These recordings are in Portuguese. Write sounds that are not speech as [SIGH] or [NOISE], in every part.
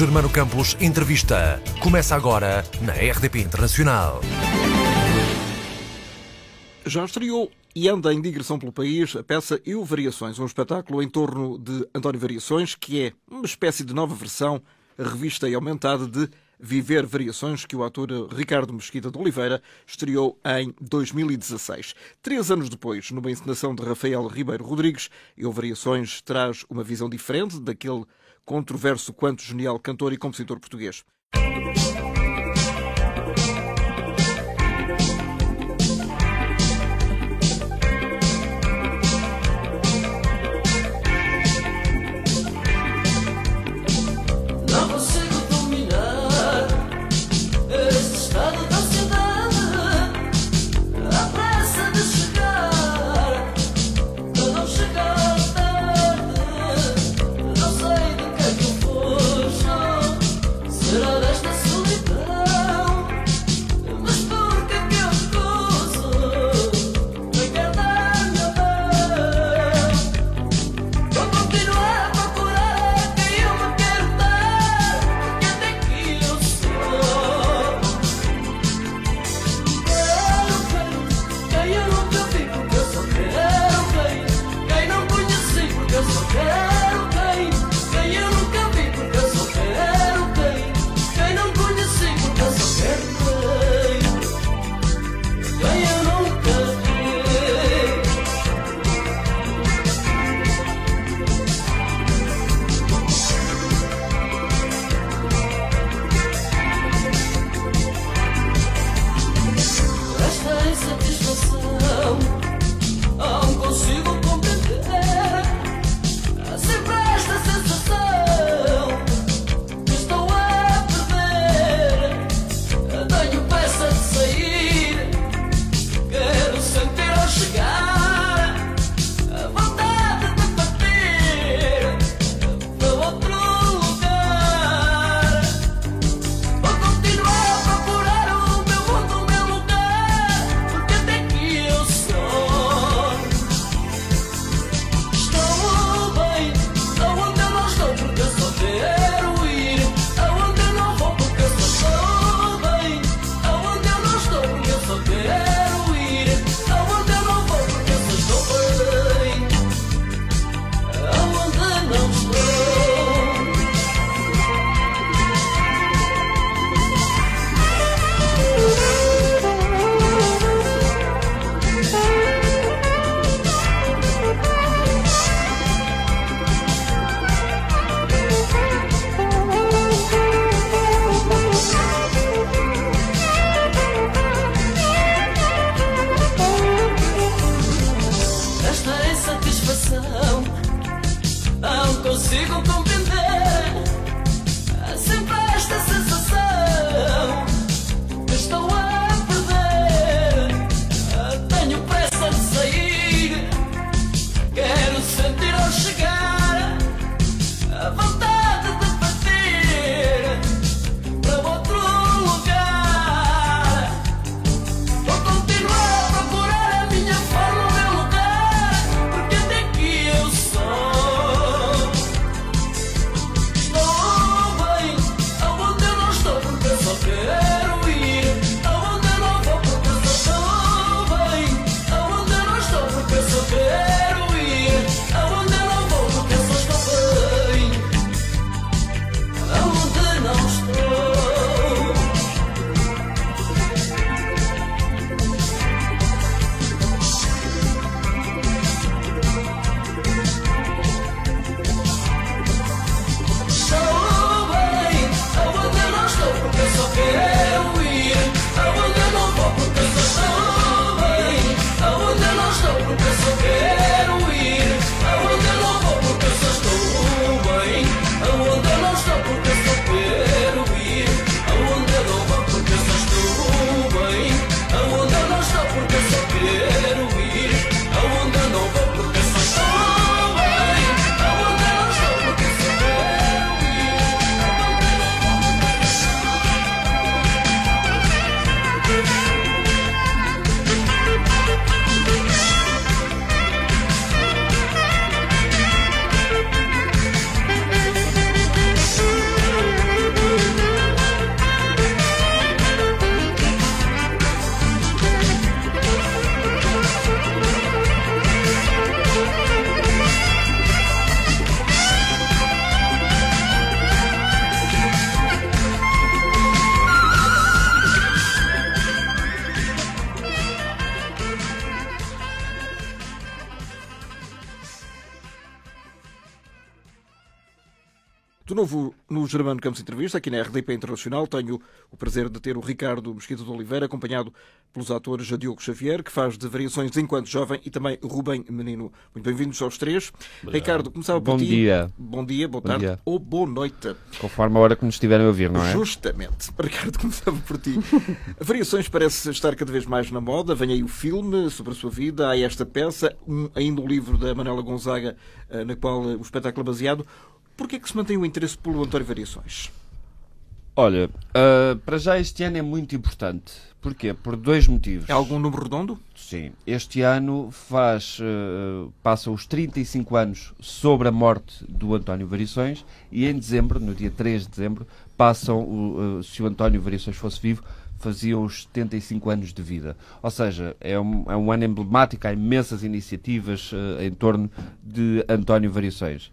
Germano Campos entrevista. Começa agora na RDP Internacional. Já estreou e anda em digressão pelo país a peça Eu Variações, um espetáculo em torno de António Variações, que é uma espécie de nova versão, revista e aumentada de Viver Variações, que o ator Ricardo Mesquita de Oliveira estreou em 2016. Três anos depois, numa encenação de Rafael Ribeiro Rodrigues, Eu Variações traz uma visão diferente daquele controverso quanto genial cantor e compositor português. Nuno Germano Campos Entrevista, aqui na RDP Internacional. Tenho o prazer de ter o Ricardo Mesquita de Oliveira, acompanhado pelos atores Diogo Xavier, que faz de variações enquanto jovem, e também Rubem Menino. Muito bem-vindos aos três. Ricardo, começava por ti. Bom Dia. Bom dia, boa tarde dia. ou boa noite. Conforme a hora que nos estiverem a ouvir, não é? Justamente. [LAUGHS] Ricardo, começava por ti. [LAUGHS] variações parece estar cada vez mais na moda. Vem aí o filme sobre a sua vida, há esta peça, um, ainda o livro da Manuela Gonzaga, eh, na qual o espetáculo é baseado. Porquê é que se mantém o interesse pelo António Variações? Olha, uh, para já este ano é muito importante. Porquê? Por dois motivos. É algum número redondo? Sim. Este ano faz, uh, passa os 35 anos sobre a morte do António Variações e em dezembro, no dia 3 de dezembro, passam, uh, se o António Variações fosse vivo, faziam os 75 anos de vida. Ou seja, é um, é um ano emblemático, há imensas iniciativas em torno de António Variações.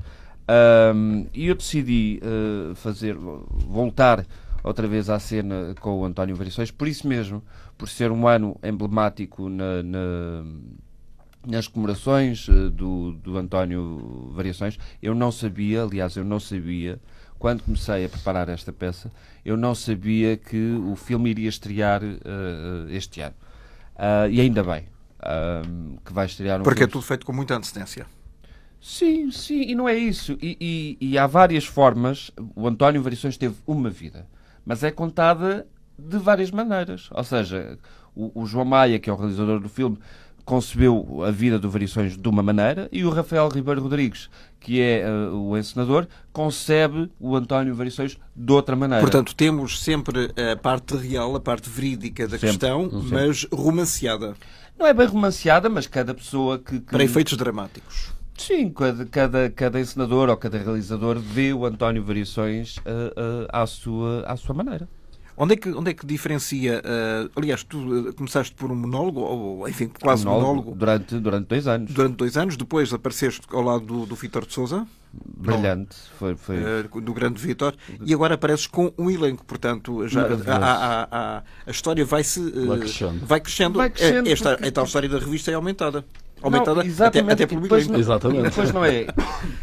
Um, e eu decidi uh, fazer, voltar outra vez à cena com o António Variações, por isso mesmo, por ser um ano emblemático na, na, nas comemorações eh, do, do António Variações. Eu não sabia, aliás, eu não sabia, quando comecei a preparar esta peça, eu não sabia que o filme iria estrear uh, este ano. Uh, e ainda bem que vai estrear um Porque é filme... é tudo feito com muita antecedência. Sim, sim, e não é isso. E, e, e há várias formas. O António Variações teve uma vida, mas é contada de várias maneiras. Ou seja, o, o João Maia, que é o realizador do filme, concebeu a vida do Variações de uma maneira e o Rafael Ribeiro Rodrigues, que é uh, o encenador, concebe o António Variações de outra maneira. Portanto, temos sempre a parte real, a parte verídica da sempre, questão, sempre. mas romanceada. Não é bem romanceada, mas cada pessoa que, que... Para efeitos dramáticos. Sim, cada, cada, encenador ou cada realizador vê o António Variações uh, uh, à, sua, à sua maneira. Onde é que, onde é que diferencia? Uh, aliás, tu começaste por um monólogo, ou enfim, quase um monólogo, monólogo, Durante, durante dois anos. Durante dois anos, depois apareceste ao lado do, do de Souza. Brilhante, Bom, foi, foi... Uh, do grande Vitor. E agora apareces com um elenco, portanto, já, a, a, a, a história vai se. Uh, vai crescendo. Vai crescendo. Vai crescendo é, esta, porque... A história da revista é aumentada aumentada não, até, até depois, não, Exatamente. depois não é.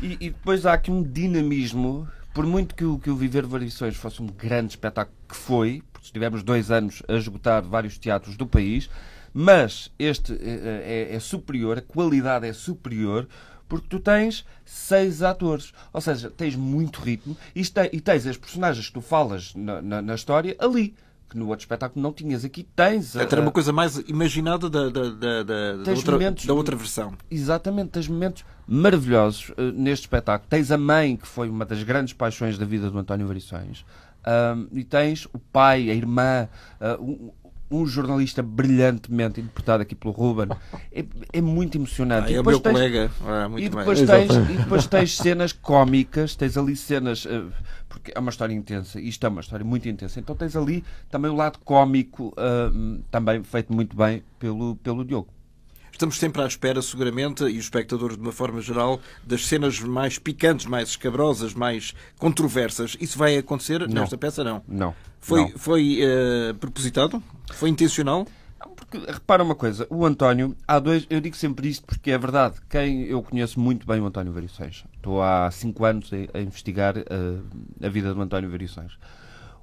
E, e, depois há aqui um dinamismo, por muito que o, que o Viver Variações fosse um grande espetáculo, que foi, porque tivemos dois anos a esgotar vários teatros do país, mas este é, é, é superior, a qualidade é superior, porque tu tens seis atores. Ou seja, tens muito ritmo e, tens as personagens que tu falas na, na, na história ali que no outro espetáculo não tinhas. Aqui tens. Era uma coisa mais imaginada da, da, da, da outra, momentos, da outra versão. Exatamente, tens momentos maravilhosos uh, neste espetáculo. Tens a mãe, que foi uma das grandes paixões da vida do António Variações, uh, e tens o pai, a irmã, uh, um, um, jornalista brilhantemente interpretado aqui pelo Ruben. É, é muito emocionante. Ah, e é o meu tens, colega. Ah, e, depois tens, e depois tens cenas cómicas, tens ali cenas eh, porque é uma história intensa, e isto é uma história muito intensa. Então tens ali também o lado cómico, uh, também feito muito bem pelo, pelo Diogo. Estamos sempre à espera, seguramente, e os espectadores de uma forma geral, das cenas mais picantes, mais escabrosas, mais controversas. Isso vai acontecer não. nesta peça, não? Não. Foi, não. foi uh, propositado? Foi intencional? Porque, repara uma coisa, o António, há dois, eu digo sempre isto porque é verdade, quem eu conheço muito bem o António Variações. Estou há cinco anos a, a investigar a, eh, a vida do António Variações.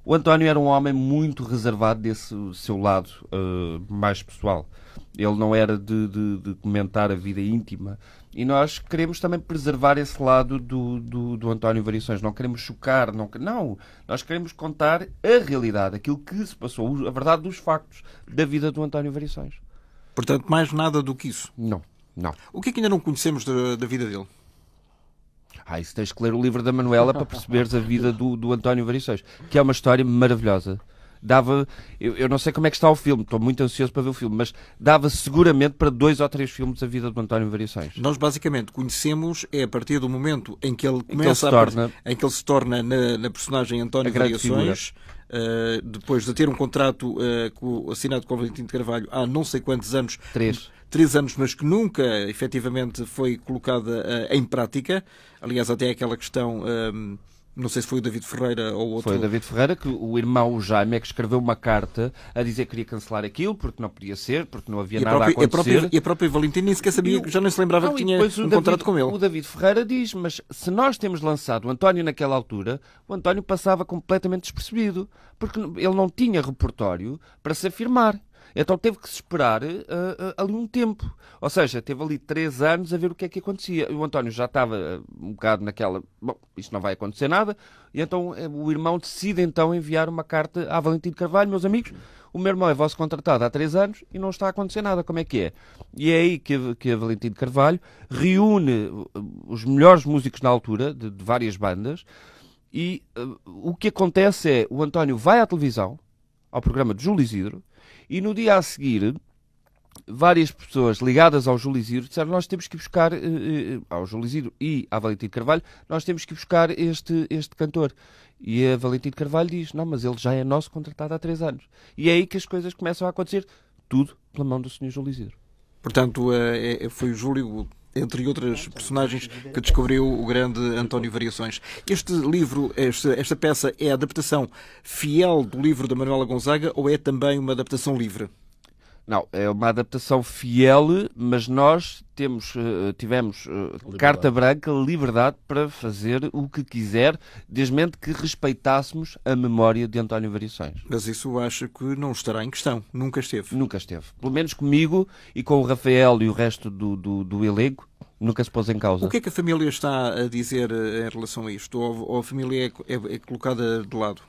O António era um homem muito reservado desse seu lado uh, mais pessoal. Ele não era de, de, de, comentar a vida íntima e nós queremos também preservar esse lado do, do, do António Variações. Não queremos chocar, não, não. Nós queremos contar a realidade, aquilo que se passou, a verdade dos factos da vida do António Variações. Portanto, mais nada do que isso? Não, não. O que é que ainda não conhecemos da, da vida dele? Ah, isso tens que ler o livro da Manuela para perceberes a vida do, do António Variações, que é uma história maravilhosa dava. Eu, eu, não sei como é que está o filme, estou muito ansioso para ver o filme, mas dava seguramente para dois ou três filmes a vida do António Variações. Nós basicamente conhecemos é a partir do momento em que ele começa em que ele se torna, a, em que ele se torna na, na personagem António Variações. Uh, depois de ter um contrato uh, com, assinado com o Valentim de Carvalho há não sei quantos anos. Três. Três anos, mas que nunca efetivamente foi colocada uh, em prática. Aliás, até aquela questão. Não sei se foi o David Ferreira ou outro. Foi o David Ferreira que o irmão Jaime é que escreveu uma carta a dizer que queria cancelar aquilo porque não podia ser, porque não havia e nada a, própria, a acontecer. A própria, e a própria Valentina nem sequer sabia, já nem se lembrava não, que tinha um David, contrato com ele. O David Ferreira diz, mas se nós temos lançado o António naquela altura, o António passava completamente despercebido porque ele não tinha repertório para se afirmar. Então teve que se esperar uh, uh, ali um tempo. Ou seja, teve ali três anos a ver o que é que acontecia. O António já estava eh, um bocado naquela. Bom, isto não vai acontecer nada. E então o irmão decide então enviar uma carta a Valentino Carvalho, meus amigos. O meu irmão é vosso contratado há três anos e não está a acontecer nada. Como é que é? E é aí que, a, que a Valentino Carvalho reúne os melhores músicos na altura, de, de várias bandas, e uh, o que acontece é o António vai à televisão, ao programa de Júlio Isidro, e no dia a seguir, várias pessoas ligadas ao Júlio Isidro disseram nós temos que buscar, eh, eh, ao Júlio Isidro e à Valentim Carvalho, nós temos que buscar este, este cantor. E a Valentim Carvalho diz, não, mas ele já é nosso contratado há três anos. E é aí que as coisas começam a acontecer, tudo pela mão do Sr. Júlio Isidro. Portanto, eh, é, foi o Júlio entre outras personagens que descobriu o grande António Variações. Este livro, esta, esta peça, é a adaptação fiel do livro da Manuela Gonzaga ou é também uma adaptação livre? Não, é uma adaptação fiel, mas nós temos, eh, tivemos eh, liberdade. carta branca, liberdade para fazer o que quiser, desde que respeitássemos a memória de António Variações. Mas isso acho que não estará em questão. Nunca esteve. Nunca esteve. Pelo menos comigo e com o Rafael e o resto do, do, do elenco, nunca se pôs em causa. O que é que a família está a dizer eh, em relação a isto? Ou, a família é, é, é colocada de lado?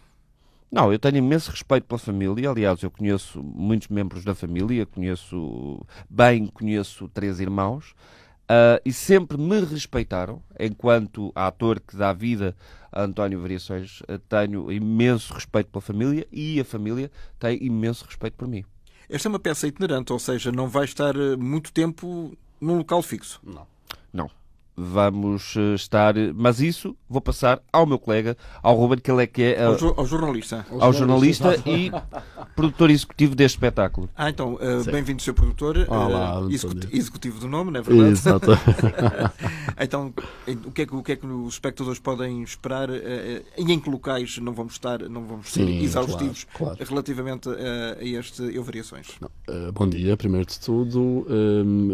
Não, eu tenho imenso respeito pela família. Aliás, eu conheço muitos membros da família, conheço bem, conheço três irmãos uh, e sempre me respeitaram. Enquanto ator que dá vida a António Variações, uh, tenho imenso respeito pela família e a família tem imenso respeito por mim. Esta é uma peça itinerante, ou seja, não vai estar ah, muito tempo num local fixo. Não vamos eh, estar. Eh, mas isso vou passar ao meu colega, ao Ruben, que ele é que é. Eh, ao, jo ao jornalista. Ao, ao jornalista, jornalista e produtor executivo deste espetáculo. Ah, então, uh, bem-vindo, seu produtor. Olá, uh, executivo do nome, não é verdade? Exato. [LAUGHS] então, o que, é que, o que é que os espectadores podem esperar uh, e em que locais não vamos estar, não vamos ser Sim, exaustivos claro, claro. relativamente a, a este Eu Variações? bom dia, primeiro de tudo.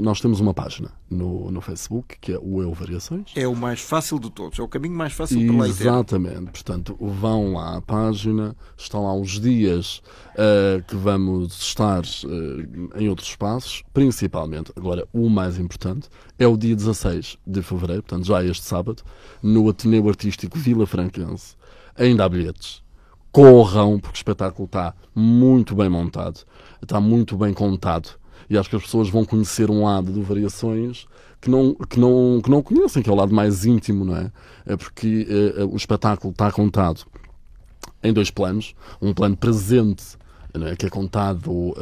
nós temos uma página no, no Facebook que é o Eu ou variações. É o mais fácil de todos, é o caminho mais fácil para lá Exatamente, portanto, vão lá à página, estão lá os dias uh, que vamos estar uh, em outros espaços, principalmente, agora, o mais importante, é o dia 16 de fevereiro, portanto, já este sábado, no Ateneu Artístico Vila Franquense. Ainda há bilhetes corram, porque o espetáculo está muito bem montado, está muito bem contado. E acho que as pessoas vão conhecer um lado do Variações que não, que não, que não conhecem, que é o lado mais íntimo, não é? É porque é, o espetáculo está contado em dois planos. Um plano presente é? que é contado uh,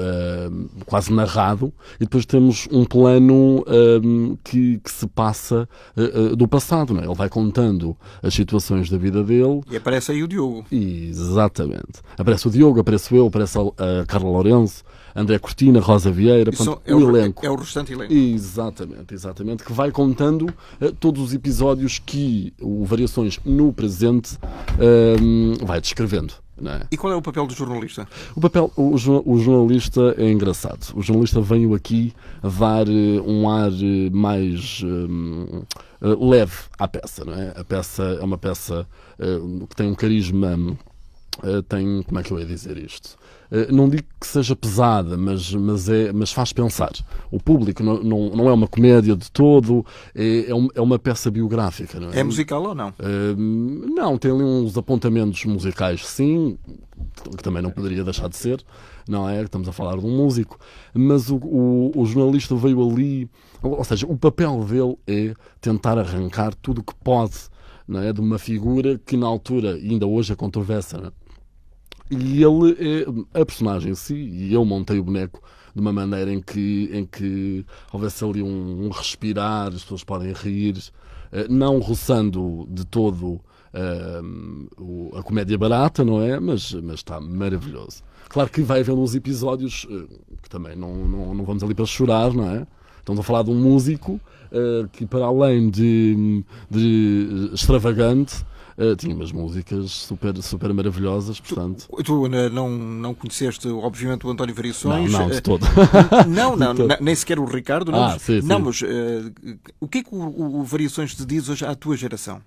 quase narrado, e depois temos um plano uh, que, que, se passa uh, do passado. É? Ele vai contando as situações da vida dele. E aparece aí o Diogo. exatamente. Aparece o Diogo, aparece eu, aparece a, a Carla Lourenço, André Cortina, Rosa Vieira, portanto, é o, o elenco. É o restante elenco. Exatamente, exatamente, que vai contando uh, todos os episódios que o Variações no presente uh, vai descrevendo. É? E qual é o papel do jornalista? O papel, o, o, jornalista é engraçado. O jornalista veio aqui dar eh, um ar eh, mais ehm, leve à peça, não é? A peça é uma peça uh, que tem um carisma. Uh, tem, como é que eu ia dizer isto? Eh, não digo que seja pesada, mas, mas, é, mas faz pensar. O público não, não, não é uma comédia de todo, é, é, é uma peça biográfica. É? é? musical ou não? Ehm, não, tem ali uns apontamentos musicais, sim, que também não poderia deixar de ser, não é? Estamos a falar de um músico. Mas o, o, o jornalista veio ali, ou seja, o papel dele é tentar arrancar tudo o que pode. Não é? De uma figura que na altura, e ainda hoje é controversa, é? E ele é a personagem em si, e eu montei o boneco de uma maneira em que, em que houvesse ali um, um respirar, as pessoas podem rir, eh, não roçando de todo eh, a comédia barata, não é? Mas, mas está maravilhoso. Claro que vai haver uns episódios que também não, não, não vamos ali para chorar, não é? Estamos a falar de um músico que, para além de, de extravagante, Uh, tinha umas músicas super, super maravilhosas, portanto. Tu, tu não, não conheceste, obviamente, o António Variações? Não, não, de eh, todo. [LAUGHS] não, não, todo. nem sequer o Ricardo. Não, ah, mas, sim, não mas uh, o que é que o, o Variações te diz hoje à tua geração?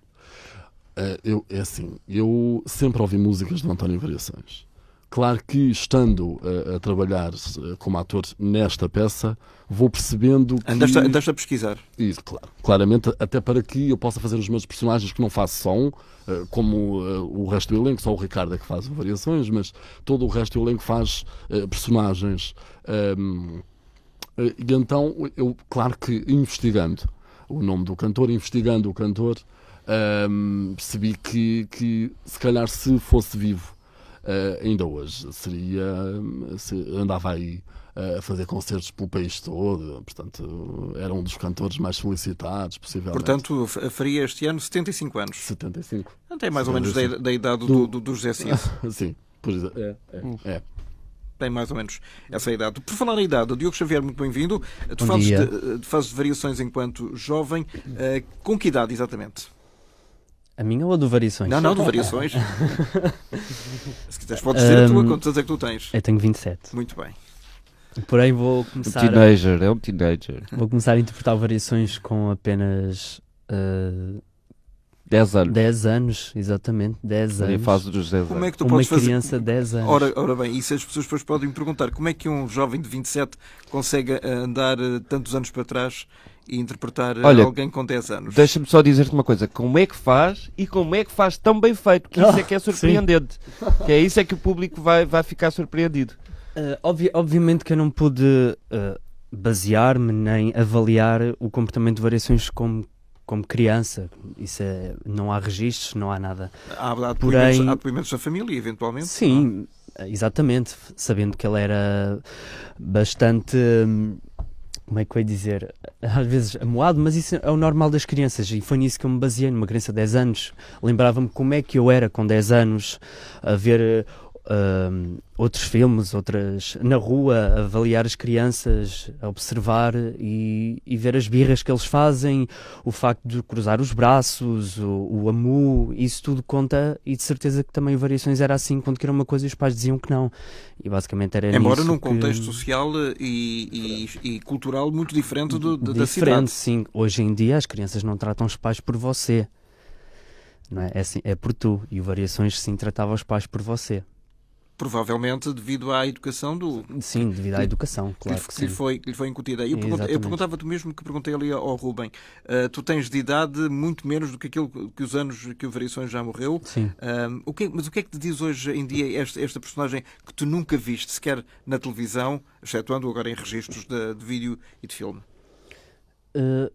eu, é assim, eu sempre ouvi músicas de António Variações. Claro que estando a, eh, a trabalhar eh, como ator nesta peça, vou percebendo que... Andaste a, andaste a pesquisar. Isso, claro. Claramente, até para que eu possa fazer os meus personagens que não faço som, eh, como o resto do elenco, só o Ricardo é que faz variações, mas todo o resto do elenco faz personagens. Ehm, e então, eu, claro que investigando o nome do cantor, investigando o cantor, ehm, percebi que, que se calhar se fosse vivo uh, ainda hoje seria se andava aí eh, a fazer concertos pelo país todo, portanto era um dos cantores mais solicitados, possivelmente. Portanto, faria este ano 75 anos. 75. Não tem mais 75. ou menos da, da idade do, do, do José Cid. [LAUGHS] Sim, por exemplo. é. é, é tem mais ou menos essa idade. Por falar na idade, Diogo Xavier, muito bem-vindo. Tu fazes, de, fazes variações enquanto jovem. Eh, com que idade, exatamente? A minha ou a do Variações? Não, não, do Variações. [LAUGHS] Se quiseres, podes dizer um, a tua, quantas é que tu tens? Eu tenho 27. Muito bem. Porém, vou começar. Um teenager, a... é um teenager. Vou começar a interpretar variações com apenas. Uh... Ah, 10 anos. 10 anos, exatamente. 10 anos. Em fase dos 10 anos. Como é que tu Uma podes criança de 10 anos. Ora, ora bem, isso as pessoas depois podem me perguntar como é que um jovem de 27 consegue ah, andar ah, tantos anos para trás e interpretar eh, Olha, alguém com 10 anos. Deixa-me só dizer-te uma coisa: como é que faz e como é que faz tão bem feito? Que isso é que é [LAUGHS] ah, surpreendente. Que é isso é que o público vai, vai ficar surpreendido. Uh, obvi obviamente que eu não pude uh, basear-me nem avaliar o comportamento de variações como como criança. Isso é, não há registros, não há nada. Há, há, depoimentos, Porém, há depoimentos da família, eventualmente? Sim, não? É? exatamente. Sabendo que ele era bastante. Hum, como é que eu ia dizer, às vezes amoado, mas isso é o normal das crianças e foi nisso que eu me baseei, numa criança de 10 anos. Lembrava-me como é que eu era com 10 anos, a ver eh, uh, outros filmes, outras na rua, avaliar as crianças, observar e, e, ver as birras que eles fazem, o facto de cruzar os braços, o, o amu, isso tudo conta e de certeza que também variações era assim quando que era uma coisa e os pais diziam que não. E basicamente era Embora num que... contexto social eh, e, e, e, cultural muito diferente do, diferente, da cidade. Diferente, sim. Hoje em dia as crianças não tratam os pais por você. Não é? É, assim, é por tu. E o Variações sim tratava os pais por você. Provavelmente devido à educação do. Sim, devido à educação, claro. Que, que, que lhe, foi, lhe foi incutida. Eu, perguntava, eu perguntava-te mesmo que perguntei ali ao Rubem: uh, tu tens de idade muito menos do que aquilo que os anos que o Variações já morreu. Sim. o que, mas o que é que te diz hoje em dia esta, esta personagem que tu nunca viste, sequer na televisão, excetuando agora em registros de, de vídeo e de filme? Uh,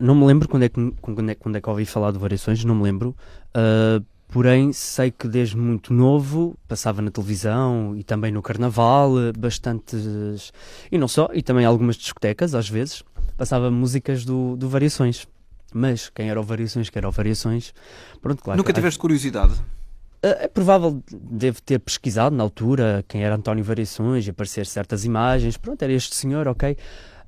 não me lembro quando é, que, quando, é, quando é que ouvi falar de Variações, não me lembro. Uh, Porém, sei que desde muito novo passava na televisão e também no carnaval, eh, bastantes. e não só, e também algumas discotecas, às vezes, passava músicas do, do Variações. Mas quem era o Variações, quem era o Variações. Pronto, claro. Nunca tiveste curiosidade? Eh, é provável, devo ter pesquisado na altura quem era António Variações e aparecer certas imagens. Pronto, era este senhor, ok.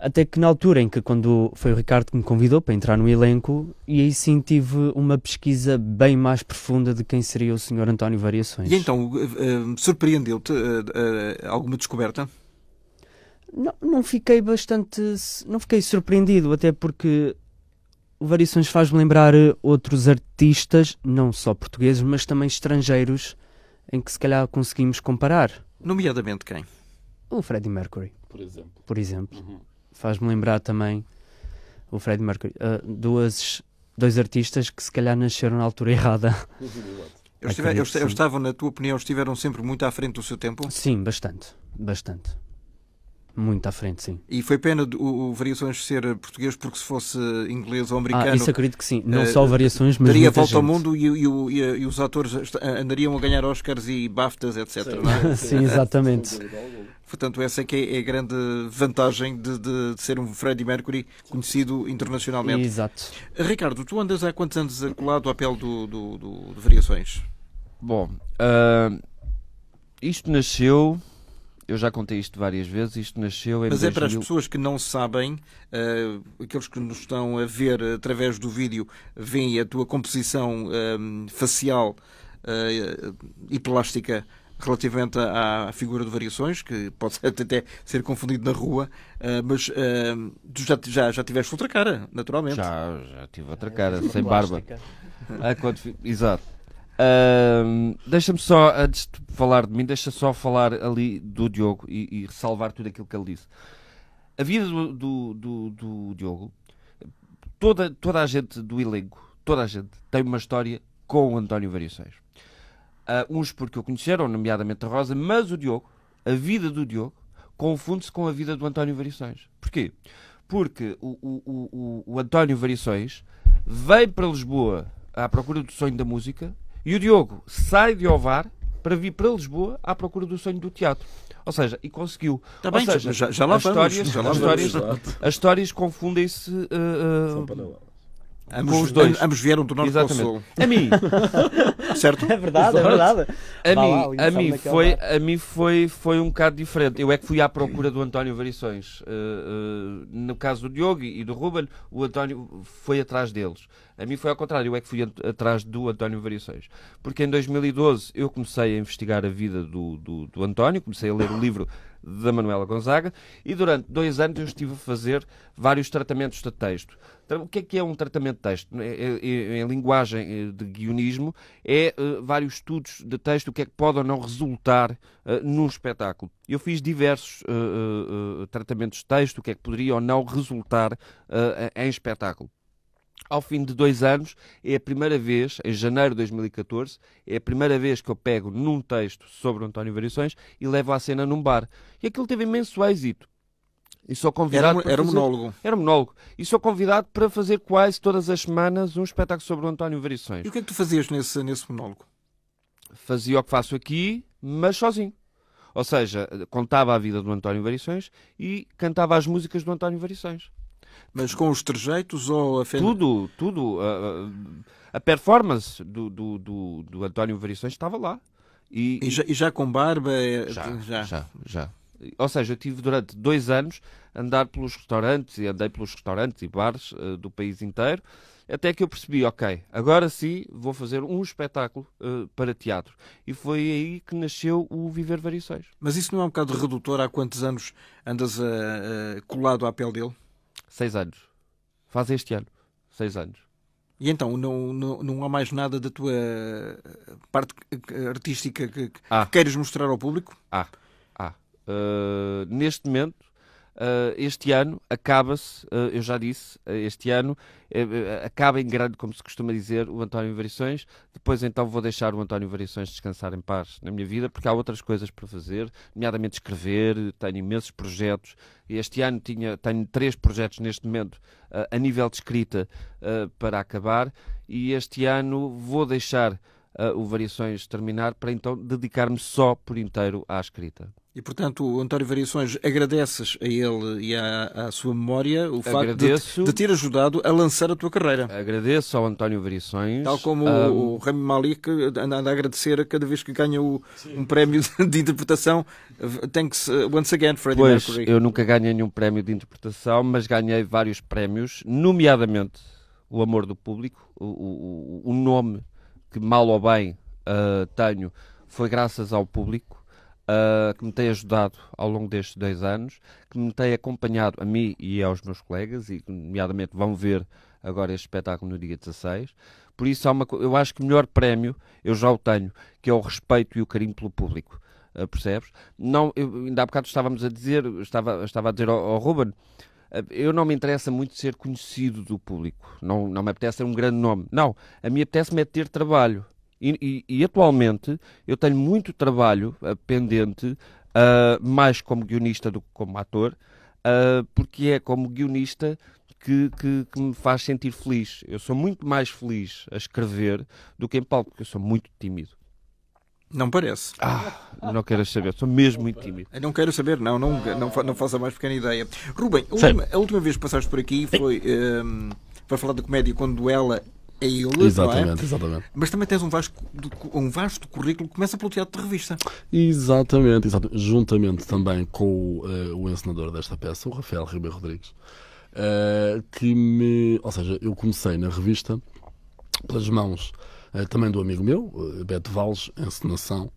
Até que na altura em que, quando foi o Ricardo que me convidou para entrar no elenco, e aí sim tive uma pesquisa bem mais profunda de quem seria o Sr. António Variações. E então, eh, eh, surpreendeu-te eh, alguma descoberta? Não, não fiquei bastante. Não fiquei surpreendido, até porque o Variações faz-me lembrar outros artistas, não só portugueses, mas também estrangeiros, em que se calhar conseguimos comparar. Nomeadamente quem? O Freddie Mercury. Por exemplo. Por exemplo. Uhum faz-me lembrar também o Freddie Mercury. Uh, duas, dois artistas que se calhar nasceram na altura errada. Eu [LAUGHS] estava eles estavam, na tua opinião, estiveram sempre muito à frente do seu tempo? Sim, bastante. Bastante. Muito à frente, sim. E foi pena o, o Variações ser português, porque se fosse inglês ou ah, americano. Ah, isso acredito que sim. Não uh, só Variações, mas. Daria volta gente. ao mundo e, e, e, e, os atores andariam a ganhar Oscars e BAFTAs, etc. Sim, é? [LAUGHS] sim exatamente. Portanto, essa é que é, é a grande vantagem de, de, de, ser um Freddie Mercury conhecido internacionalmente. Exato. Ricardo, tu andas há quantos anos colado à pele do, do, do, do Variações? Bom, uh, isto nasceu eu já contei isto várias vezes, isto nasceu em Mas 2000... é para as pessoas que não sabem, uh, aqueles que nos estão a ver através do vídeo, veem a tua composição ehm, facial uh, e plástica relativamente à, figura de variações, que pode [LAUGHS] até ser confundido na rua, eh, mas uh, tu já, já, já tiveste outra cara, naturalmente. Já, já tive outra é, cara, é, sem plástica. barba. ah, quando, exato deixa-me só, antes de falar de mim, deixa só falar ali do Diogo e, e ressalvar tudo aquilo que ele disse. A vida do, do, do, do Diogo, toda, toda a gente do elenco, toda a gente tem uma história com o António Variações. Uh, ah, uns porque o conheceram, nomeadamente a Rosa, mas o Diogo, a vida do Diogo, confunde-se com a vida do António Variações. Porquê? Porque o, o, o, o António Variações veio para Lisboa à procura do sonho da música e o Diogo sai de Ovar para vir para Lisboa à procura do sonho do teatro. Ou seja, e conseguiu. Também tá seja, já, já lá as vamos, histórias, as, histórias, histórias confundem-se. Uh, uh, Ambos, com os dois. Ambos vieram do Norte Exatamente. Sul. A mim. [LAUGHS] certo? [LAUGHS] É verdade, é verdade. A mim, lá, a mim, é foi, a mim foi, foi um bocado diferente. Eu é que fui à procura do António Variações. Uh, eh, uh, eh, no caso do Diogo e do Ruben, o António foi atrás deles. A mim foi ao contrário, eu é que fui atrás do António Variações. Porque em 2012 eu comecei a investigar a vida do, do, do António, comecei a ler o livro da Manuela Gonzaga, e durante dois anos eu estive a fazer vários tratamentos de texto. O que é que é um tratamento de texto? É, é, é, em linguagem eh, de guionismo, é eh, vários estudos de texto, o que é que pode ou não resultar eh, num espetáculo. Eu fiz diversos tratamentos de texto, o que é que poderia ou não resultar em espetáculo ao fim de dois anos, é a primeira vez, em janeiro de 2014, é a primeira vez que eu pego num texto sobre o António Variações e levo à cena num bar. E aquilo teve imenso êxito. E sou convidado era, era fazer... monólogo. Era monólogo. E sou convidado para fazer quase todas as semanas um espetáculo sobre o António Variações. E o que é que tu fazias nesse, nesse monólogo? Fazia o que faço aqui, mas sozinho. Ou seja, contava a vida do António Variações e cantava as músicas do António Variações. Mas com os trejeitos ou a fenda? Tudo, tudo. A, a performance do, do, do, do António Variações estava lá. E, e, já, e, já, com barba? É, já, já, já. já. Ou seja, eu tive durante dois anos a andar pelos restaurantes e andei pelos restaurantes e bares uh, do país inteiro, até que eu percebi, ok, agora sim vou fazer um espetáculo uh, para teatro. E foi aí que nasceu o Viver Variações. Mas isso não é um bocado redutor? Há quantos anos andas colado à pele dele? Seis anos. Faz este ano. Seis anos. E então, não, não, não há mais nada da tua parte artística que, que ah. queiras mostrar ao público? Ah, ah. Uh, neste momento, Uh, este ano acaba-se, uh, eu já disse, uh, este ano acaba em grande, como se costuma dizer, o António Variações. Depois então vou deixar o António Variações descansar em paz na minha vida, porque há outras coisas para fazer, nomeadamente escrever, tenho imensos projetos. Este ano tinha, tenho três projetos neste momento a nível de escrita para acabar e este ano vou deixar uh, o Variações terminar, para então dedicar-me só por inteiro à escrita. E, portanto, o António Variações, agradeces a ele e à, à sua memória o Agradeço, facto de, de, ter ajudado a lançar a tua carreira. Agradeço ao António Variações. Tal como um, o Rami Malik anda a agradecer cada vez que ganha o, um prémio de interpretação. Thanks uh, once again, Freddie pois, Mercury. Eu nunca ganhei nenhum prémio de interpretação, mas ganhei vários prémios, nomeadamente o amor do público, o, o, o nome que mal ou bem uh, tenho foi graças ao público. Uh, que me tem ajudado ao longo destes dois anos, que me tem acompanhado a mim e aos meus colegas, e que nomeadamente vão ver agora este espetáculo no dia 16. Por isso, há uma, eu acho que o melhor prémio eu já o tenho, que é o respeito e o carinho pelo público. Uh, percebes? Não, eu, ainda há bocado estávamos a dizer, estava, estava a dizer ao, ao Ruben, eh, eu não me interessa muito ser conhecido do público. Não, não me apetece ser um grande nome. Não, a mim apetece-me é ter trabalho. E, e, e, atualmente eu tenho muito trabalho eh, pendente, uh, mais como guionista do que como ator, uh, porque é como guionista que, que, que, me faz sentir feliz. Eu sou muito mais feliz a escrever do que em palco, porque eu sou muito tímido. Não parece. Ah, não quero saber, sou mesmo muito tímido. não quero saber, não, não, não, não faço a mais pequena ideia. Rubem, a última, a última, vez que passaste por aqui foi um, ehm, para falar da comédia quando ela é ele, é? exatamente, é? exatamente. Mas também tens um vasto, um vasto currículo que começa pelo teatro de revista. Exatamente, exatamente. juntamente também com uh, o encenador desta peça, o Rafael Ribeiro Rodrigues, uh, que me. Ou seja, eu comecei na revista pelas mãos eh, também do amigo meu, eh, Beto Valles, encenação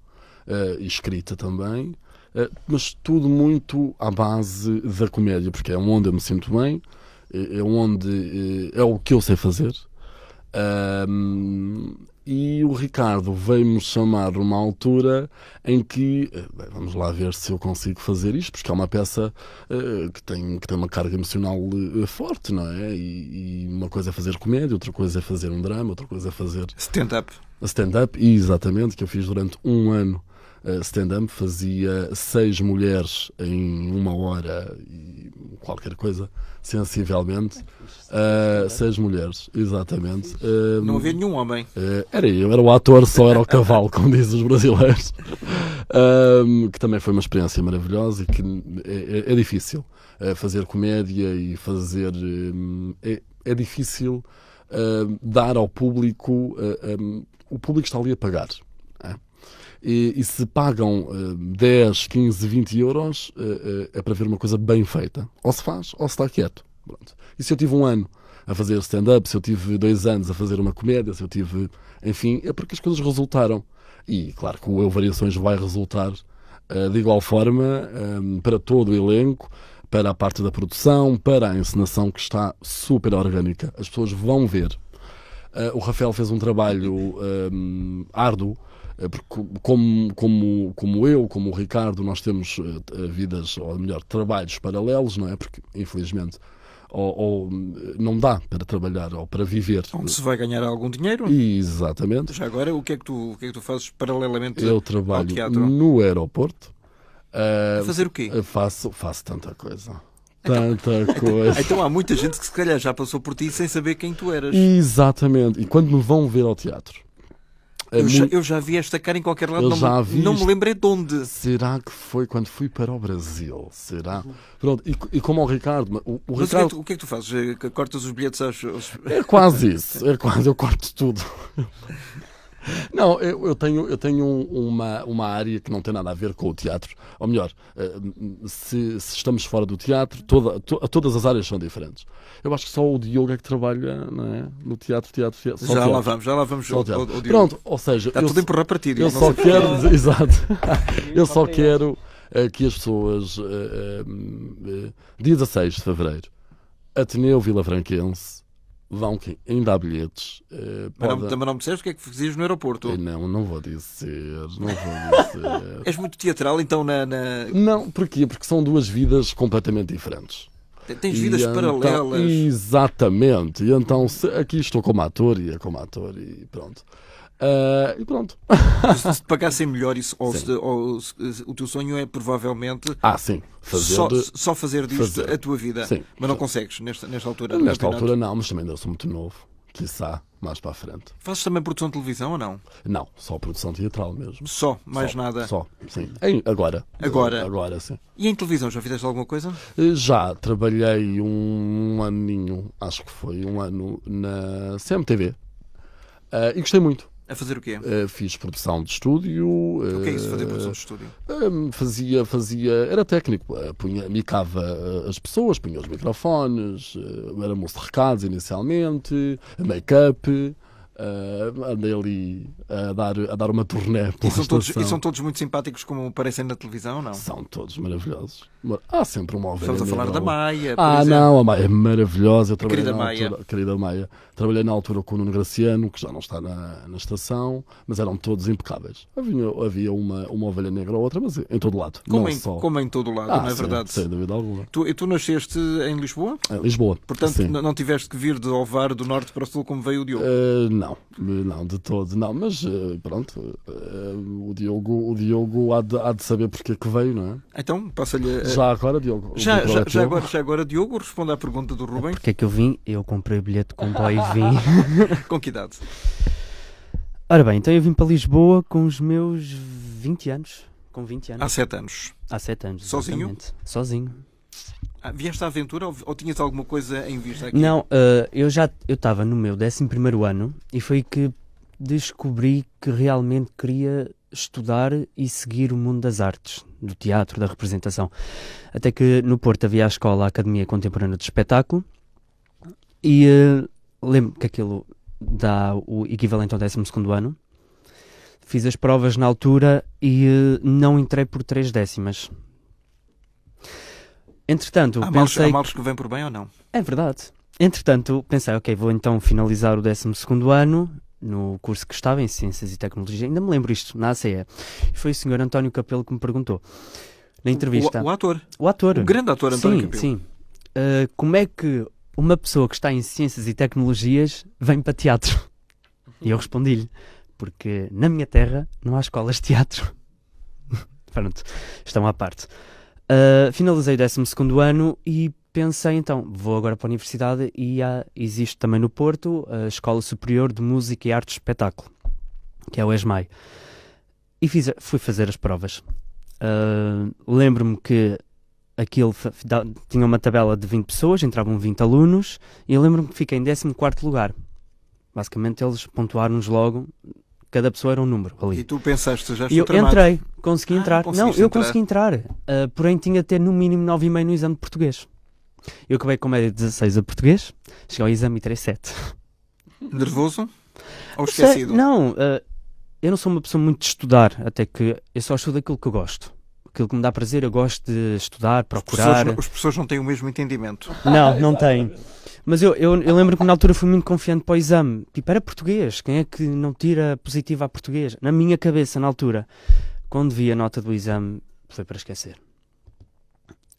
eh, e escrita também, mas tudo muito à base da comédia, porque é onde eu me sinto bem, é onde é o que eu sei fazer e o Ricardo veio-me chamar numa altura em que eh, bem, vamos lá ver se eu consigo fazer isto, porque é uma peça uh, que, tem, que tem uma carga emocional uh, forte, não é? E, e, uma coisa é fazer comédia, outra coisa é fazer um drama, outra coisa é fazer. Stand-up. Stand-up, exatamente, que eu fiz durante um ano. Uh, Stand-up fazia seis mulheres em uma hora e qualquer coisa, sensivelmente, uh, seis mulheres, exatamente. Uh, não havia nenhum homem. Uh, era eu, era o ator, só era o cavalo, como dizem os brasileiros. [LAUGHS] Ah, que também foi uma experiência maravilhosa e que é, é, é difícil eh, fazer comédia e fazer. Eh, é, é, difícil eh, dar ao público. Um, o público está ali a pagar e, e se pagam uh, 10, 15, 20 euros, uh, uh, é para ver uma coisa bem feita. Ou se faz, ou se está quieto. Pronto. E se eu tive um ano a fazer stand-up, se eu tive dois anos a fazer uma comédia, se eu tive. Enfim, é porque as coisas resultaram. E claro que o Eu Variações vai resultar uh, de igual forma um, ehm, para todo o elenco, para a parte da produção, para a encenação que está super orgânica. As pessoas vão ver. Uh, o Rafael fez um trabalho um, ehm, árduo eh, porque como, como, como eu, como o Ricardo, nós temos eh, eh, vidas, ou melhor, trabalhos paralelos, não é? Porque, infelizmente, ou, ou, não dá para trabalhar ou para viver. Onde se vai ganhar algum dinheiro? Exatamente. Já agora, o que é que tu, o que é que tu fazes paralelamente Eu trabalho no aeroporto. Uh, a fazer o quê? Faço, faço tanta coisa. Então, tanta [LAUGHS] então, coisa. então há muita gente que se calhar já passou por ti sem saber quem tu eras. Exatamente. E quando me vão ver ao teatro, eu, já, eu já vi esta cara em qualquer lado, eu não, já vi. não me lembrei de onde. Será que foi quando fui para o Brasil? Será? Uhum. Pronto, e, e como ao Ricardo. O, o Mas Ricardo... O, que é que, o que é que tu fazes? Eh, cortas os bilhetes aos. aos... É quase [LAUGHS] isso, é quase, eu corto tudo. [LAUGHS] Não, eu, eu, tenho, eu tenho uma, uma área que não tem nada a ver com o teatro. Ou melhor, eh, se, se estamos fora do teatro, toda, to, todas as áreas são diferentes. Eu acho que só o Diogo é que trabalha não é? no teatro, teatro, teatro. Já teatro. lá vamos, já lá vamos. o, O, o, Pronto, ou seja. Está eu, tudo empurrar para ti, Eu só quero. [LAUGHS] exato. Eu só quero eh, que as pessoas. Uh, uh, uh, dia 16 de fevereiro, Ateneu Vila Franquense vão em dar bilhetes. Uh, podem... não, também não me disseste o que é que fazias no aeroporto? Eh, não, não vou dizer, não vou dizer. [LAUGHS] És muito teatral então na, na. Não, porquê? Porque são duas vidas completamente diferentes. Tens vidas e então, paralelas. Então, exatamente. E então aqui estou como ator e é como ator e pronto. Uh, e pronto. se te pagassem melhor isso, ou, se, ou se, o teu sonho é provavelmente ah, sim. fazer só, só fazer disto fazer. a tua vida. Sim. Mas não sim. consegues nesta, nesta altura. Nesta altura não, mas também eu sou muito novo. Quizá mais para a frente. Fazes também produção de televisão ou não? Não, só produção teatral mesmo. Só, mais só, nada? Só, sim. Em, agora. Agora? Agora, sim. E em televisão, já fizeste alguma coisa? Eh, já, trabalhei um, um aninho, acho que foi um ano, na CMTV. Uh, eh, e gostei muito. A fazer o quê? Uh, fiz produção de estúdio. o que é isso, fazer eh, produção de estúdio? Uh, fazia, fazia, era técnico, punha, micava as pessoas, punha os microfones, era moço de recados inicialmente, make-up. Uh, andei ali a dar, a dar uma turnê por e são, todos, e são todos muito simpáticos como parecem na televisão, não? São todos maravilhosos. Há sempre uma ovelha. Estamos a falar da Maia. ah, exemplo. não, a Maia é maravilhosa. Eu trabalhei querida, na altura, Maia. querida Maia. Trabalhei na altura com o Nuno Graciano, que já não está na, na estação, mas eram todos impecáveis. Havia, havia uma, uma ovelha negra ou outra, mas em todo lado. Como, em, só... como em todo lado, ah, não é sim, verdade? Sem dúvida alguma. Tu, e tu nasceste em Lisboa? Em Lisboa. Portanto, sim. não tiveste que vir de Ovar do Norte para o Sul como veio o Diogo? Uh, não, não, de todo, não, mas eh, pronto, eh, o Diogo, o Diogo há, de, há de saber porque é que veio, não é? Então, passa-lhe. Eh, já agora, Diogo. Já, já, é agora, já agora, Diogo, responde à pergunta do Rubem. Porque é que eu vim? Eu comprei o bilhete com comboio e vim. [LAUGHS] com que idade? Ora bem, então eu vim para Lisboa com os meus 20 anos. Com 20 anos. Há 7 anos. Há 7 anos. Sozinho? Exatamente. Sozinho. Ah, vieste à aventura ou, ou, tinhas alguma coisa em vista aqui? Não, uh, eu já eu estava no meu 11 ano e foi que descobri que realmente queria estudar e seguir o mundo das artes, do teatro, da representação. Até que no Porto havia a escola, a Academia Contemporânea de Espetáculo e uh, eh, lembro que aquilo dá o equivalente ao 12 ano. Fiz as provas na altura e uh, não entrei por três décimas. Entretanto, há males, pensei... Há males que vêm por bem ou não? É verdade. Entretanto, pensei, ok, vou então finalizar o 12 ano no curso que estava em Ciências e Tecnologia. Ainda me lembro isto, na ACE. E foi o senhor António Capelo que me perguntou na entrevista. O, o ator. O ator. O grande ator António sim, Capelo. Sim, uh, Como é que uma pessoa que está em Ciências e Tecnologias vem para teatro? E eu respondi-lhe, porque na minha terra não há escolas de teatro. [LAUGHS] Pronto, estão à parte. Ah, finalizei o 12 ano e pensei então, vou agora para a universidade e existe também no Porto a Escola Superior de Música e Arte de Espetáculo, que é o ESMAI. E fiz, fui fazer as provas. Uh, Lembro-me que aquilo tinha uma tabela de 20 pessoas, entravam 20 alunos, e eu lembro-me que fiquei em 14 lugar. Basicamente, eles pontuaram-nos logo Cada pessoa era um número ali. E tu pensaste, já estou Eu tramado. entrei, consegui ah, entrar. Não, eu entrar. consegui entrar, uh, porém tinha de ter no mínimo 9,5 no exame de português. Eu acabei com média de 16 a português, cheguei ao exame 7. Nervoso? Ou esquecido? Sei, não, uh, eu não sou uma pessoa muito de estudar, até que eu só estudo aquilo que eu gosto aquilo que me dá prazer, eu gosto de estudar, procurar. As pessoas, as pessoas não têm o mesmo entendimento. Não, não têm. Mas eu, eu, eu lembro que na altura fui muito confiante para o exame. Tipo, era português. Quem é que não tira positivo a português? Na minha cabeça, na altura. Quando vi a nota do exame, foi para esquecer.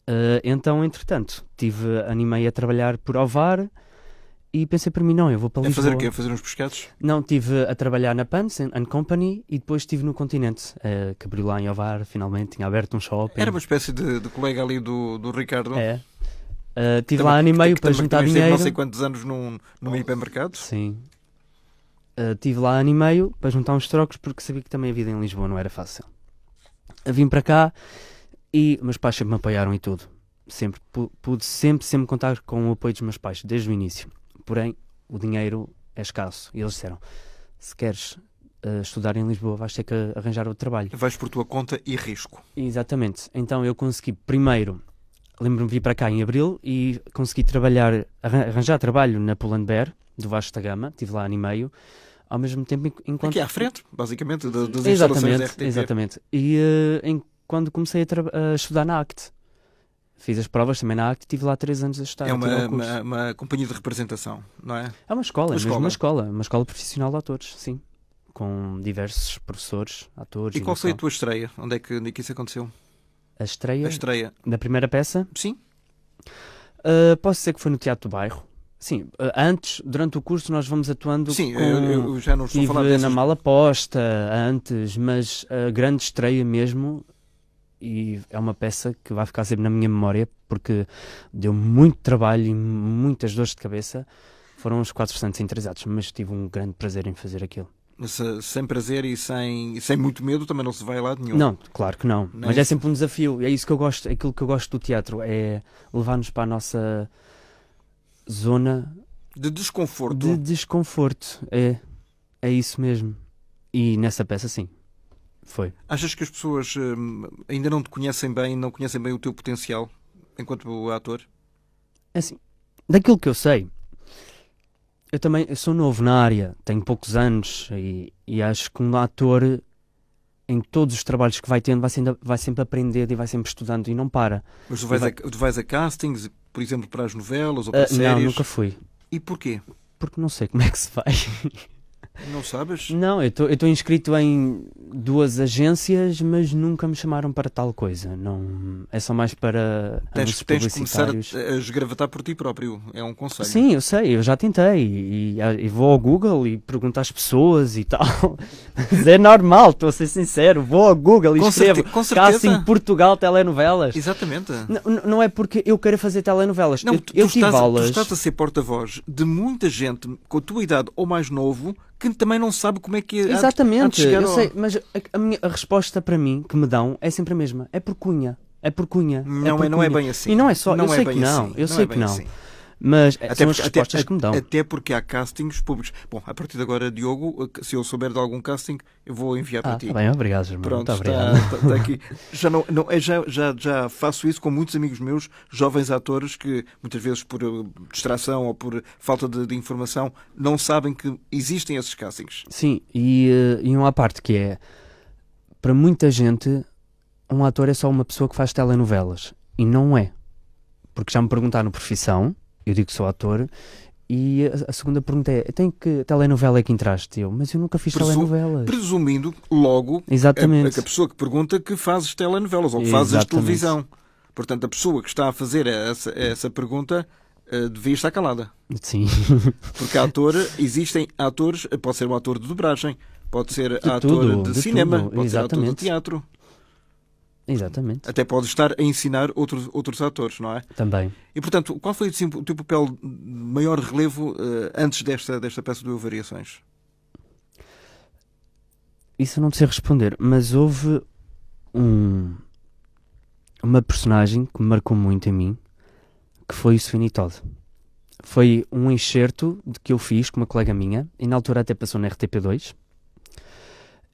Uh, então, entretanto, tive, animei a trabalhar por Ovar e pensei para mim, não, eu vou para é Lisboa. A fazer o quê? fazer uns pescados? Não, estive a trabalhar na Pants and Company e depois estive no Continente, uh, que abriu lá em Ovar, finalmente, tinha aberto um shopping. Era uma espécie de, de colega ali do, do Ricardo. É. Uh, tive também, lá ano e meio que, para que, juntar que dinheiro. não sei quantos anos num, num oh, hipermercado. Sim. Uh, tive lá ano e meio para juntar uns trocos porque sabia que também a vida em Lisboa não era fácil. Vim para cá e meus pais sempre me apoiaram e tudo. Sempre. Pude sempre, sempre contar com o apoio dos meus pais, desde o início. Porém, o dinheiro é escasso. E eles disseram: se queres uh, estudar em Lisboa, vais ter que arranjar outro trabalho. Vais por tua conta e risco. Exatamente. Então eu consegui primeiro lembro-me vir para cá em abril e consegui trabalhar, arranjar trabalho na Pull&Bear, do Vasco da Gama, estive lá ano e meio, ao mesmo tempo enquanto... Aqui à frente, basicamente, das exatamente, instalações da RTP. Exatamente, e uh, em, quando comecei a, a, estudar na ACT, fiz as provas também na ACT, estive lá três anos a estudar. É uma, uma, uma, companhia de representação, não é? É uma escola, uma é escola. uma escola, uma escola profissional de atores, sim. Com diversos professores, atores. E, e qual foi a tua estreia? Onde é que, onde é que isso aconteceu? a estreia. A estreia. Da primeira peça? Sim. Uh, posso dizer que foi no Teatro do Bairro. Sim, uh, antes, durante o curso, nós vamos atuando. Sim, com... eu, eu, já não estou Tive a falar na mala posta, antes, mas a grande estreia mesmo. E é uma peça que vai ficar sempre na minha memória, porque deu muito trabalho e muitas dores de cabeça. Foram uns 4% interessados, mas tive um grande prazer em fazer aquilo. Se, sem prazer e sem, sem muito medo também não se vai lá de nenhum. Não, claro que não. Nem Mas é sempre um desafio. É isso que eu gosto, aquilo que eu gosto do teatro é levar-nos para a nossa zona de desconforto. De desconforto, é. É isso mesmo. E nessa peça sim. Foi. Achas que as pessoas hum, ainda não te conhecem bem, não conhecem bem o teu potencial enquanto ator? É assim, daquilo que eu sei, eu também eu sou novo na área, tenho poucos anos e, e acho que um ator em todos os trabalhos que vai tendo vai sempre, vai sempre aprendendo e vai sempre estudando e não para. Mas tu vais, vai... a, tu vais a castings, por exemplo, para as novelas ou ah, para uh, séries? Não, nunca fui. E porquê? Porque não sei como é que se faz. [LAUGHS] Não sabes? Não, eu estou inscrito em duas agências, mas nunca me chamaram para tal coisa. Não, é só mais para. Tens, tens de começar a, a esgravatar por ti próprio, é um conselho. Sim, eu sei, eu já tentei. E, e vou ao Google e pergunto às pessoas e tal. [LAUGHS] Mas é normal, estou a ser sincero. Vou ao Google e com escrevo certe, com assim, certeza. em Portugal telenovelas. Exatamente. N não é porque eu quero fazer telenovelas. Não, eu, tu, eu tu, estás, tu estás a ser porta-voz de muita gente com a tua idade ou mais novo que também não sabe como é que é. Exatamente, de, eu ao... sei, mas a, a, minha, a resposta para mim que me dão é sempre a mesma: é por cunha. É por cunha. Não é, por cunha. É, não é bem assim. E não é só, não eu é sei que não, assim. eu não sei é que não. Assim mas até são porque, respostas até, que me dão. Até porque há castings públicos. Bom, a partir de agora, Diogo, se eu souber de algum casting, eu vou enviar ah, para ti. Ah, bem, obrigado, irmão. Pronto, obrigado. está, está aqui. Já, não, não, é, já, já, já faço isso com muitos amigos meus, jovens atores, que muitas vezes por eh, distração ou por falta de, de informação não sabem que existem esses castings. Sim, e, eh, e uma parte que é para muita gente, um ator é só uma pessoa que faz telenovelas. E não é. Porque já me perguntaram profissão, eu digo que sou ator, e a, segunda pergunta é: tem que telenovela é que entraste? Eu, mas eu nunca fiz Presum, telenovelas. Presumindo logo Exatamente. A, a, pessoa que pergunta que fazes telenovelas ou que fazes televisão. Portanto, a pessoa que está a fazer essa, essa pergunta uh, devia estar calada. Sim. Porque ator, existem atores, pode ser um ator de dobragem, pode ser de ator tudo, de, de, cinema, tudo. pode Exatamente. ser ator de teatro. Exatamente. Até pode estar a ensinar outros, outros atores, não é? Também. E, portanto, qual foi o teu papel de maior relevo uh, antes desta, desta peça do Variações? Isso eu não sei responder, mas houve um, uma personagem que me marcou muito em mim, que foi o Sweeney Todd. Foi um enxerto de que eu fiz com uma colega minha, e na altura até passou na RTP2,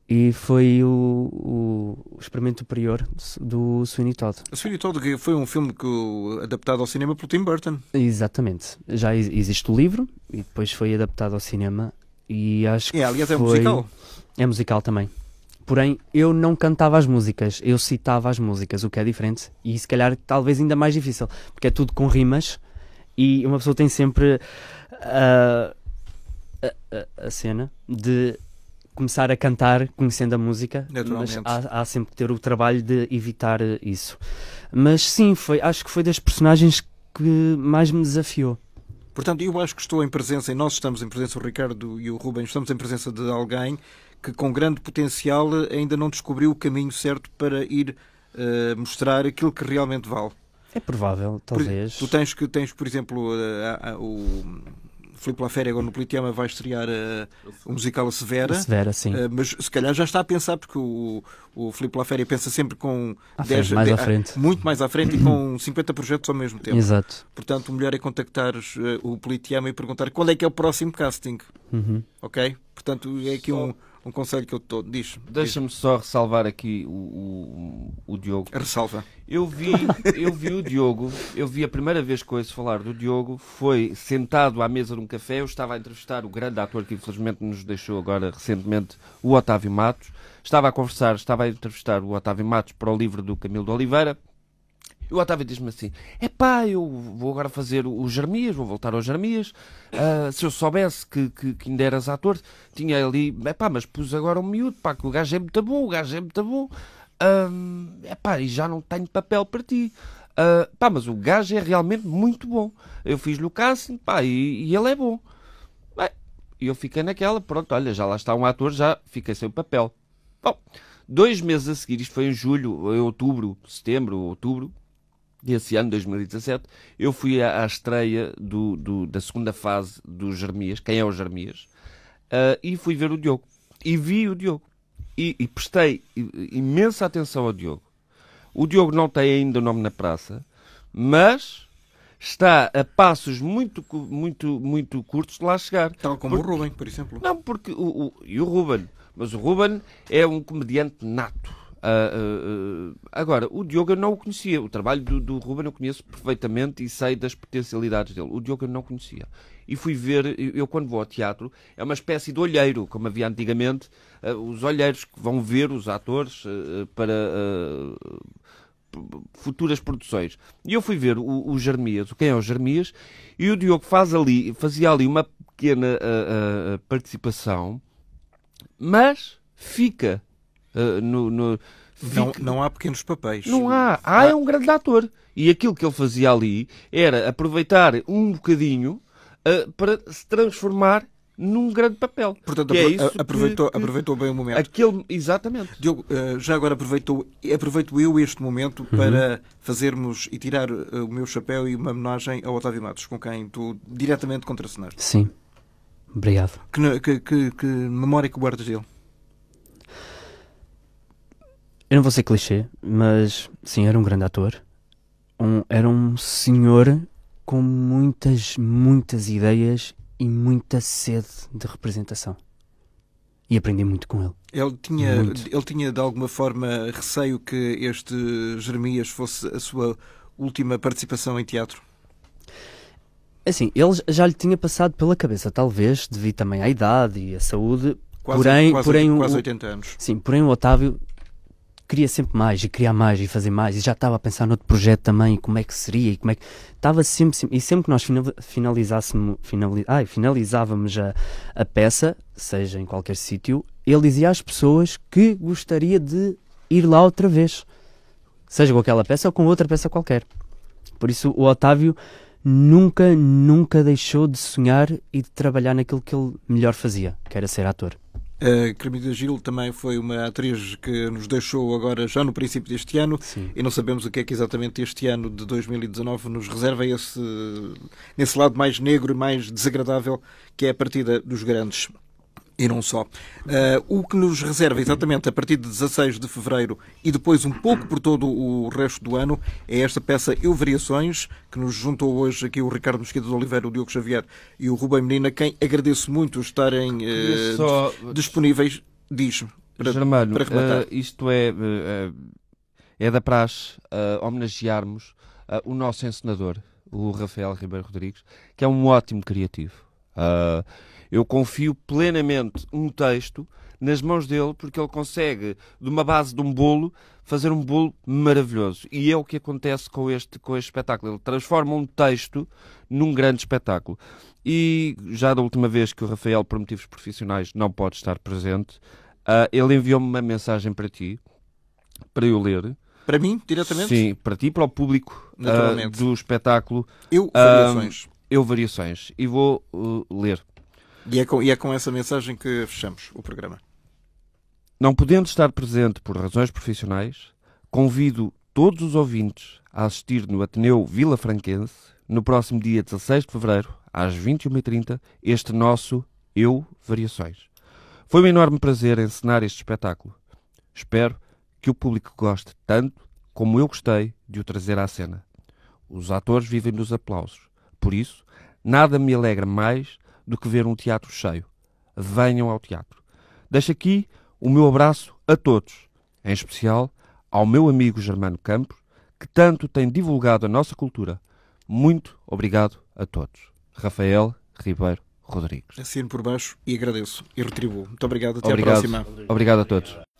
e foi o, o experimento superior do Sweeney Todd. O Sweeney Todd que foi um filme que, adaptado ao cinema pelo Tim Burton. Exatamente. Já existe o livro e depois foi adaptado ao cinema e acho é que é, aliás, foi... é musical. É musical também. Porém, eu não cantava as músicas, eu citava as músicas, o que é diferente e se calhar talvez ainda mais difícil, porque é tudo com rimas e uma pessoa tem sempre uh, a, a, a cena de começar a cantar conhecendo a música, mas há, há, sempre que ter o trabalho de evitar eh, isso. Mas sim, foi, acho que foi das personagens que mais me desafiou. Portanto, eu acho que estou em presença, e nós estamos em presença, o Ricardo e o Rubens, estamos em presença de alguém que com grande potencial eh, ainda não descobriu o caminho certo para ir uh, mostrar aquilo que realmente vale. É provável, talvez. Por, tu tens que tens, por exemplo, o Filipe agora no Politeama vai estrear uh, o musical a Severa. Severa, sim. Uh, mas se calhar já está a pensar, porque o, o Filipe Laférigo pensa sempre com à 10, mais 10, à frente. Ah, muito mais à frente e com 50 [CLEARS THROAT] projetos ao mesmo tempo. Exato. Portanto, o melhor é contactar uh, eh, o Politeama e perguntar quando é que é o próximo casting. Uhum. Ok? Portanto, é aqui Só... um um conselho que eu estou. Diz. Deixa-me só ressalvar aqui o, o, o Diogo. Ressalva. Eu vi, eu vi o Diogo, eu vi a primeira vez que ouço falar do Diogo, foi sentado à mesa de um café, eu estava a entrevistar o grande ator que infelizmente nos deixou agora recentemente, o Otávio Matos. Estava a conversar, estava a entrevistar o Otávio Matos para o livro do Camilo de Oliveira e o Otávio diz-me assim: é pá, eu vou agora fazer o Jeremias, vou voltar ao Jeremias. Uh, se eu soubesse que, que, que ainda eras ator, tinha ali, é pá, mas pus agora um miúdo, pá, que o gajo é muito bom, o gajo é muito bom. É uh, ah, pá, e já não tenho papel para ti. Uh, pá, mas o gajo é realmente muito bom. Eu fiz-lhe o casting, pá, e, e ele é bom. Bem, eu fiquei naquela, pronto, olha, já lá está um ator, já fiquei sem o papel. Bom, dois meses a seguir, isto foi em julho, em outubro, setembro, outubro, desse ano, 2017, eu fui à, à estreia do, do, da segunda fase do Jeremias, quem é o Jeremias, uh, e fui ver o Diogo. E vi o Diogo. E, e prestei imensa atenção ao Diogo. O Diogo não tem ainda o nome na praça, mas está a passos muito, muito, muito curtos de lá chegar. Tal como porque, o Ruben, por exemplo. Não, porque o, o, e o Ruben, mas o Ruben é um comediante nato Uh, uh, agora, o Diogo eu não o conhecia. O trabalho do, do Ruben eu conheço perfeitamente e sei das potencialidades dele. O Diogo eu não conhecia. E fui ver, eu quando vou ao teatro, é uma espécie de olheiro, como havia antigamente, uh, os olheiros que vão ver os atores para futuras produções. E eu fui ver o, o Jeremias, o quem é o Jeremias, e o Diogo faz ali, fazia ali uma pequena participação, mas fica Uh, no, no... Não, não há pequenos papéis. Não há. Há é um grande ator. E aquilo que ele fazia ali era aproveitar um bocadinho uh, para se transformar num grande papel. Portanto, é isso aproveitou, que, que... aproveitou bem o momento. Aquele, exatamente. Diogo, ah, já agora aproveitou, aproveito eu este momento uhum. para fazermos e tirar o meu chapéu e uma homenagem ao Otávio Matos, com quem tu diretamente contracenaste. Sim. Obrigado. Que, que, que memória que guardas dele? Eu não vou ser clichê, mas sim, era um grande ator. Um, era um senhor com muitas, muitas ideias e muita sede de representação. E aprendi muito com ele. Ele tinha, ele tinha de alguma forma receio que este Jeremias fosse a sua última participação em teatro? Assim, ele já lhe tinha passado pela cabeça, talvez, devido também à idade e à saúde. Quase, porém, quase, porém, quase 80 o, anos. Sim, porém o Otávio queria sempre mais e criar mais e fazer mais e já estava a pensar noutro projeto também e como é que seria e como é que estava sempre, sempre e sempre que nós finalizássemos finaliz, ai, finalizávamos a, a peça seja em qualquer sítio ele dizia às pessoas que gostaria de ir lá outra vez seja com aquela peça ou com outra peça qualquer por isso o Otávio nunca nunca deixou de sonhar e de trabalhar naquilo que ele melhor fazia que era ser ator a Carmina Gil também foi uma atriz que nos deixou agora já no princípio deste ano Sim. e não sabemos o que é que exatamente este ano de 2019 nos reserva esse, nesse lado mais negro e mais desagradável que é a partida dos grandes. E não só. Uh, o que nos reserva exatamente a partir de 16 de fevereiro e depois um pouco por todo o resto do ano é esta peça Eu Variações, que nos juntou hoje aqui o Ricardo Mosquito de Oliveira, o Diogo Xavier e o Rubem Menina, quem agradeço muito estarem uh, só... disponíveis. Diz-me. Para, Germano, uh, isto é, é da praxe homenagearmos o nosso encenador, o Rafael Ribeiro Rodrigues, que é um ótimo criativo. Eu confio plenamente um texto nas mãos dele, porque ele consegue, de uma base de um bolo, fazer um bolo maravilhoso. E é o que acontece com este, com este espetáculo. Ele transforma um texto num grande espetáculo. E já da última vez que o Rafael, por motivos profissionais, não pode estar presente, uh, ele enviou-me uma mensagem para ti, para eu ler. Para mim, diretamente? Sim, para ti, para o público uh, do espetáculo. Eu, ah, Variações. Uh, eu, Variações. E vou ler. E é, com, e é com essa mensagem que fechamos o programa. Não podendo estar presente por razões profissionais, convido todos os ouvintes a assistir no Ateneu Vila Franquense, no próximo dia 16 de fevereiro, às 21h30, este nosso Eu Variações. Foi um enorme prazer encenar este espetáculo. Espero que o público goste tanto como eu gostei de o trazer à cena. Os atores vivem dos aplausos, por isso, nada me alegra mais do que ver um teatro cheio. Venham ao teatro. Deixo aqui o meu abraço a todos, em especial ao meu amigo Germano Campos, que tanto tem divulgado a nossa cultura. Muito obrigado a todos. Rafael Ribeiro Rodrigues. Assino por baixo e agradeço e retribuo. Muito obrigado. Até obrigado. à próxima. Obrigado a todos.